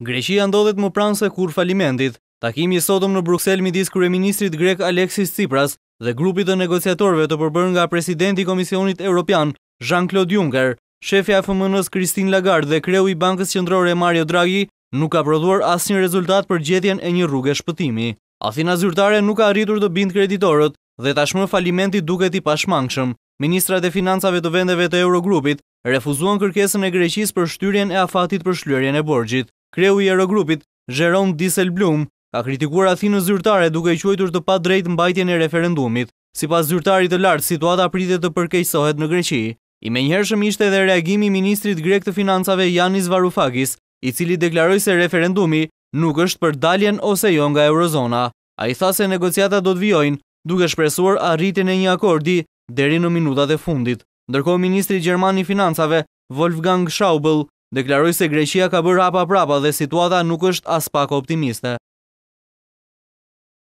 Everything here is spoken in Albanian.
Greqia ndodhet më pranë se kur falimentit. Takimi i sotëm në Bruxelles midis kryeministrit grek Alexis Tsipras dhe grupit të negociatorëve të përbërë nga presidenti i Komisionit Evropian, Jean-Claude Juncker, shefja e FMN-s Christine Lagarde dhe kreu i Bankës Qendrore Mario Draghi nuk ka prodhuar asnjë rezultat për gjetjen e një e shpëtimi. Athina zyrtare nuk ka arritur të bindë kreditorët dhe tashmë falimenti duket i pashmangshëm. Ministrat e Financave të vendeve të Eurogrupit refuzuan kërkesën e Greqis për shtyrjen e afatit për shlyerjen e borxhit kreu i aerogrupit, Jerome Blum ka kritikuar Athinë zyrtare duke i quajtur të pa drejt mbajtjen e referendumit. Si pas zyrtari të lartë, situata pritet të përkejsohet në Greqi. I menjërshëm ishte edhe reagimi Ministrit Grek të Financave Janis Varoufakis, i cili deklaroj se referendumi nuk është për daljen ose jo nga Eurozona. A i tha se negociata do të vjojnë, duke shpresuar rritin e një akordi deri në minutat e fundit. Ndërko, Ministri Gjermani Financave, Wolfgang Schaubel, Deklaroj se Greqia ka bërë hapa prapa dhe situata nuk është aspak optimiste.